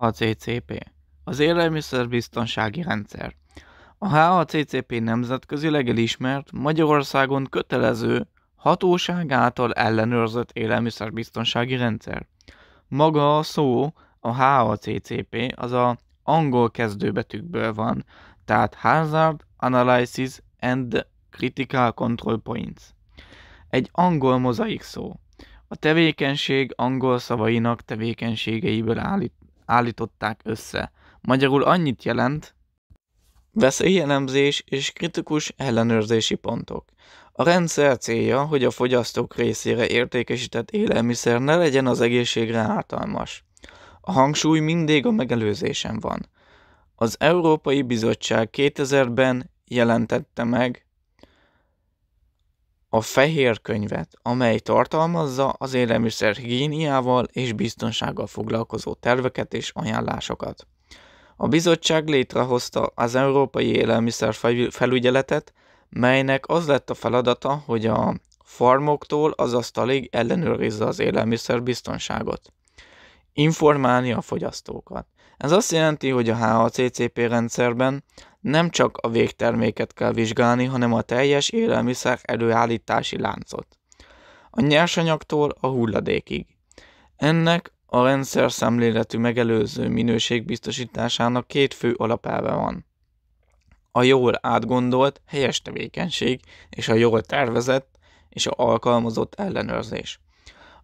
A Az élelmiszerbiztonsági rendszer. A HACCP nemzetközileg elismert, Magyarországon kötelező, hatóság által ellenőrzött élelmiszerbiztonsági rendszer. Maga a szó, a HACCP, az a angol kezdőbetűkből van, tehát Hazard Analysis and Critical Control Points. Egy angol mozaik szó. A tevékenység angol szavainak tevékenységeiből állít, állították össze. Magyarul annyit jelent, veszélyelemzés és kritikus ellenőrzési pontok. A rendszer célja, hogy a fogyasztók részére értékesített élelmiszer ne legyen az egészségre ártalmas. A hangsúly mindig a megelőzésen van. Az Európai Bizottság 2000-ben jelentette meg, a fehér könyvet, amely tartalmazza az élelmiszer higiéniával és biztonsággal foglalkozó terveket és ajánlásokat. A bizottság létrehozta az Európai Élelmiszer Felügyeletet, melynek az lett a feladata, hogy a farmoktól az asztalig ellenőrizze az élelmiszer biztonságot. Informálni a fogyasztókat ez azt jelenti, hogy a HACCP rendszerben nem csak a végterméket kell vizsgálni, hanem a teljes élelmiszer előállítási láncot. A nyersanyagtól a hulladékig. Ennek a rendszer szemléletű megelőző minőség biztosításának két fő alapelve van. A jól átgondolt, helyes tevékenység és a jól tervezett és a alkalmazott ellenőrzés.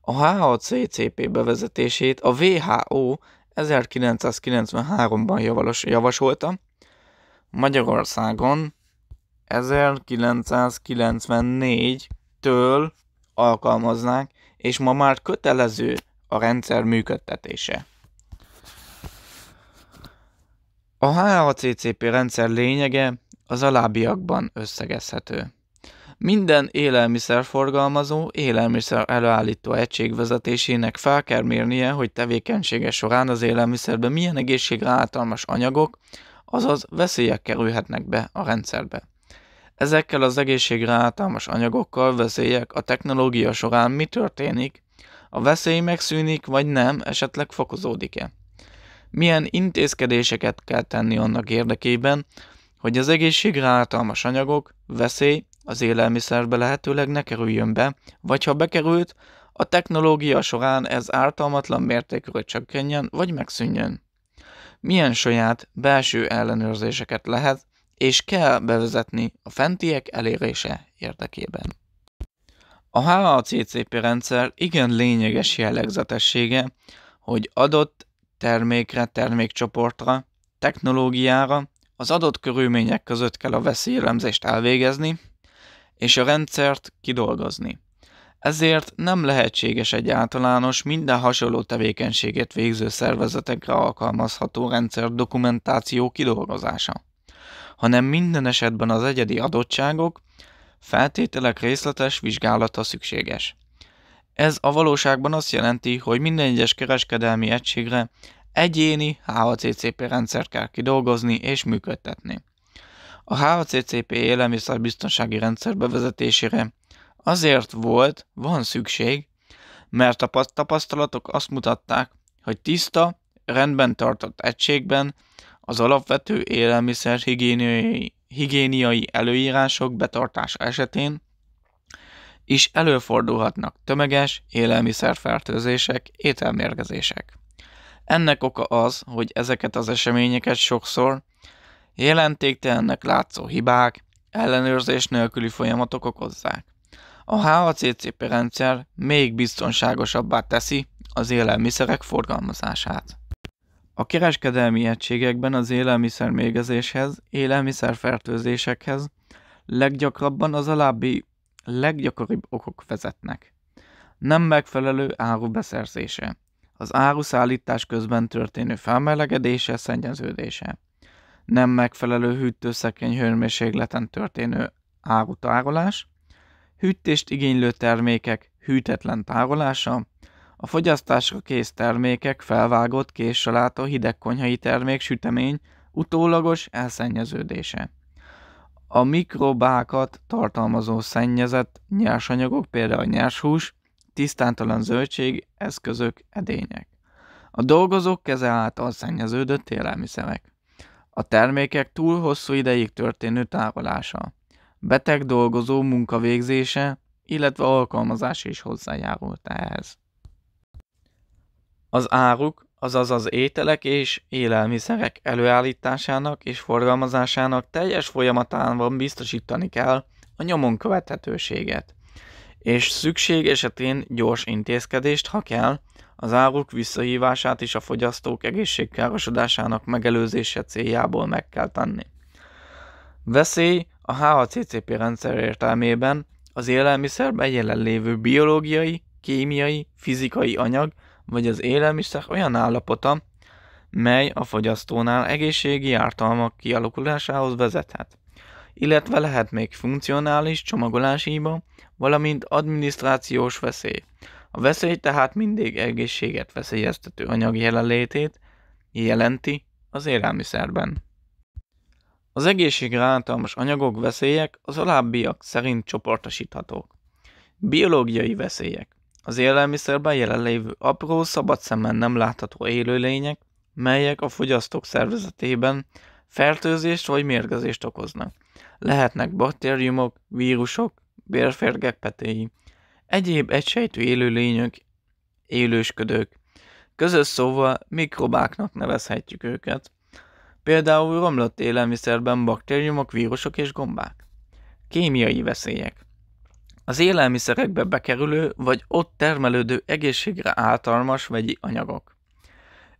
A HACCP bevezetését a WHO 1993-ban javasolta, Magyarországon 1994-től alkalmaznák, és ma már kötelező a rendszer működtetése. A HACCP rendszer lényege az alábbiakban összegezhető. Minden élelmiszerforgalmazó, élelmiszer előállító vezetésének fel kell mérnie, hogy tevékenysége során az élelmiszerben milyen egészségre általmas anyagok, azaz veszélyek kerülhetnek be a rendszerbe. Ezekkel az egészségre általmas anyagokkal, veszélyek a technológia során mi történik, a veszély megszűnik vagy nem, esetleg fokozódik-e. Milyen intézkedéseket kell tenni annak érdekében, hogy az egészségre általmas anyagok, veszély az élelmiszerbe lehetőleg ne kerüljön be, vagy ha bekerült, a technológia során ez ártalmatlan mértékűre csökkenjen, vagy megszűnjön. Milyen saját, belső ellenőrzéseket lehet és kell bevezetni a fentiek elérése érdekében. A HACCP rendszer igen lényeges jellegzetessége, hogy adott termékre, termékcsoportra, technológiára az adott körülmények között kell a veszélyelemzést elvégezni, és a rendszert kidolgozni. Ezért nem lehetséges egy általános, minden hasonló tevékenységet végző szervezetekre alkalmazható rendszer dokumentáció kidolgozása, hanem minden esetben az egyedi adottságok, feltételek részletes vizsgálata szükséges. Ez a valóságban azt jelenti, hogy minden egyes kereskedelmi egységre egyéni HACCP rendszert kell kidolgozni és működtetni a HACCP élelmiszerbiztonsági rendszer bevezetésére azért volt, van szükség, mert a tapasztalatok azt mutatták, hogy tiszta, rendben tartott egységben az alapvető élelmiszer higiéniai, higiéniai előírások betartása esetén is előfordulhatnak tömeges élelmiszerfertőzések, ételmérgezések. Ennek oka az, hogy ezeket az eseményeket sokszor Jelentéktelennek látszó hibák, ellenőrzés nélküli folyamatok okozzák. A HACCP rendszer még biztonságosabbá teszi az élelmiszerek forgalmazását. A kereskedelmi egységekben az élelmiszer mégezéshez, élelmiszerfertőzésekhez leggyakrabban az alábbi leggyakoribb okok vezetnek. Nem megfelelő áru beszerzése, az áruszállítás közben történő felmelegedése, szennyeződése, nem megfelelő hűtőszekeny hőmérsékleten történő árutárolás, hűtést igénylő termékek hűtetlen tárolása, a fogyasztásra kész termékek felvágott késsaláta hidegkonyhai termék sütemény utólagos elszennyeződése. A mikrobákat tartalmazó szennyezett nyersanyagok, például nyershús, tisztántalan zöldség, eszközök, edények. A dolgozók keze által szennyeződött élelmiszerek. A termékek túl hosszú ideig történő tárolása, beteg dolgozó munkavégzése, illetve alkalmazás is hozzájárult ehhez. Az áruk, azaz az ételek és élelmiszerek előállításának és forgalmazásának teljes folyamatában biztosítani kell a nyomon követhetőséget, és szükség esetén gyors intézkedést, ha kell, az áruk visszahívását is a fogyasztók egészségkárosodásának megelőzése céljából meg kell tenni. Veszély a HACCP rendszer értelmében az élelmiszerben jelenlévő biológiai, kémiai, fizikai anyag, vagy az élelmiszer olyan állapota, mely a fogyasztónál egészségi ártalmak kialakulásához vezethet, illetve lehet még funkcionális csomagolási hiba, valamint adminisztrációs veszély, a veszély tehát mindig egészséget veszélyeztető anyag jelenlétét jelenti az élelmiszerben. Az egészségre általmas anyagok veszélyek az alábbiak szerint csoportosíthatók. Biológiai veszélyek. Az élelmiszerben jelenlévő apró, szabad szemmel nem látható élőlények, melyek a fogyasztók szervezetében fertőzést vagy mérgezést okoznak. Lehetnek baktériumok, vírusok, bérférgek petéi, Egyéb egysejtű élőlények, élősködők. Közös szóval mikrobáknak nevezhetjük őket. Például romlott élelmiszerben baktériumok, vírusok és gombák. Kémiai veszélyek. Az élelmiszerekbe bekerülő vagy ott termelődő egészségre általmas vegyi anyagok.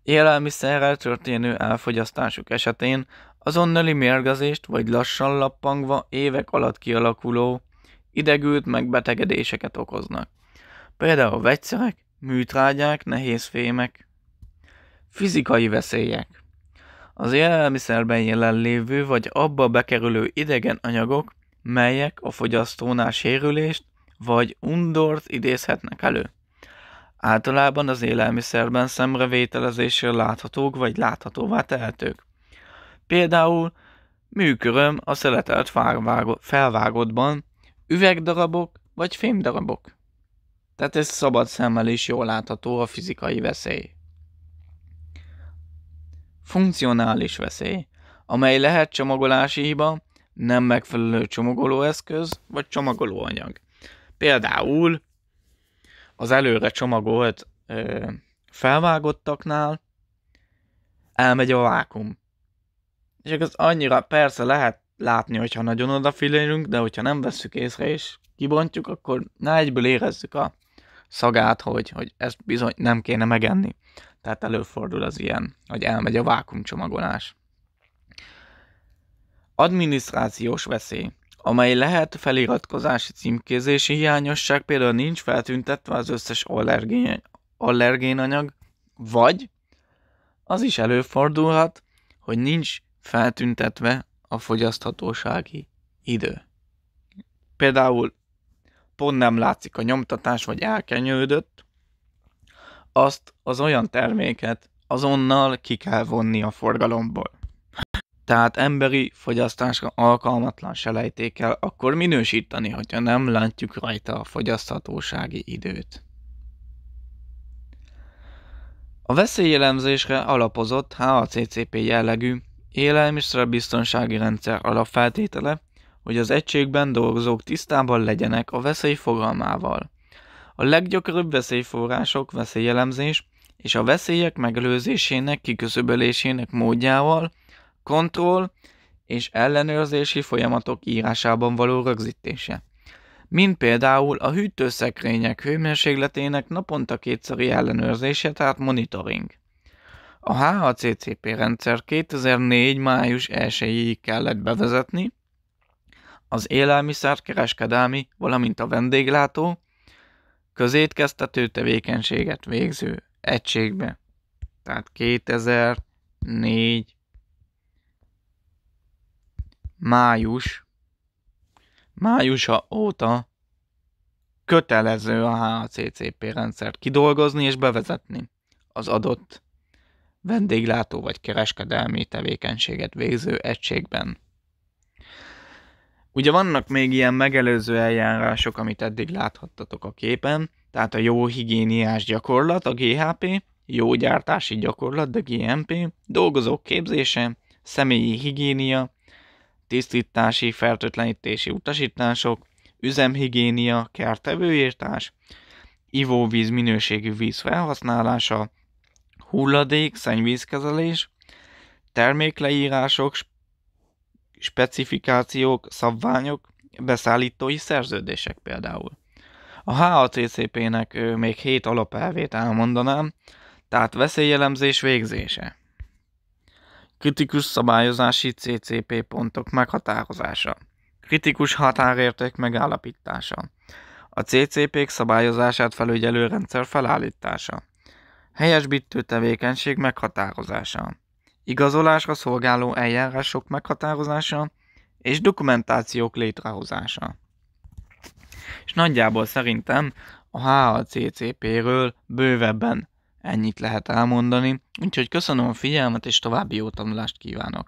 Élelmiszerrel történő elfogyasztásuk esetén azonnali mérgezést vagy lassan lappangva évek alatt kialakuló idegült meg betegedéseket okoznak. Például vegyszerek, műtrágyák, nehéz fémek. Fizikai veszélyek az élelmiszerben jelenlévő vagy abba bekerülő idegen anyagok, melyek a fogyasztónál sérülést vagy undort idézhetnek elő. Általában az élelmiszerben szemrevételezésre láthatók vagy láthatóvá tehetők. Például műköröm a szeletelt felvágottban, üvegdarabok vagy fémdarabok. Tehát ez szabad szemmel is jól látható a fizikai veszély. Funkcionális veszély, amely lehet csomagolási hiba, nem megfelelő csomagolóeszköz vagy csomagolóanyag. Például az előre csomagolt ö, felvágottaknál elmegy a vákum. És az annyira persze lehet látni, hogyha nagyon odafigyelünk, de hogyha nem veszük észre és kibontjuk, akkor ne egyből érezzük a szagát, hogy, hogy ezt bizony nem kéne megenni. Tehát előfordul az ilyen, hogy elmegy a vákumcsomagolás. Adminisztrációs veszély amely lehet feliratkozási címkézési hiányosság, például nincs feltüntetve az összes allergén, allergénanyag, vagy az is előfordulhat, hogy nincs feltüntetve a fogyaszthatósági idő. Például pont nem látszik a nyomtatás, vagy elkenyődött, azt az olyan terméket azonnal ki kell vonni a forgalomból. Tehát emberi fogyasztásra alkalmatlan selejtékkel akkor minősíteni, hogyha nem látjuk rajta a fogyaszthatósági időt. A veszélyelemzésre alapozott HACCP jellegű Élelmiszerbiztonsági rendszer alapfeltétele, hogy az egységben dolgozók tisztában legyenek a veszély fogalmával. A leggyakoribb veszélyforrások veszélyelemzés és a veszélyek megelőzésének, kiközöbölésének módjával, kontroll és ellenőrzési folyamatok írásában való rögzítése. Mint például a hűtőszekrények hőmérsékletének naponta kétszeri ellenőrzése, tehát monitoring. A HACCP rendszer 2004. május 1-ig kellett bevezetni, az kereskedelmi, valamint a vendéglátó, közétkeztető tevékenységet végző egységbe. Tehát 2004 május májusa óta kötelező a HACCP rendszert kidolgozni és bevezetni az adott vendéglátó vagy kereskedelmi tevékenységet végző egységben. Ugye vannak még ilyen megelőző eljárások, amit eddig láthattatok a képen, tehát a jó higiéniás gyakorlat, a GHP, jó gyártási gyakorlat, de GMP, dolgozók képzése, személyi higiénia, tisztítási, fertőtlenítési utasítások, üzemhigiénia, kertevőírtás, ivóvíz minőségű víz felhasználása, hulladék, szennyvízkezelés, termékleírások, specifikációk, szabványok, beszállítói szerződések például. A HACCP-nek még hét alapelvét elmondanám, tehát veszélyelemzés végzése. Kritikus szabályozási CCP pontok meghatározása. Kritikus határérték megállapítása. A CCP-k szabályozását felügyelő rendszer felállítása. Helyesbítő tevékenység meghatározása, igazolásra szolgáló eljárások meghatározása és dokumentációk létrehozása. És nagyjából szerintem a HACCP-ről bővebben ennyit lehet elmondani, úgyhogy köszönöm a figyelmet és további jó tanulást kívánok!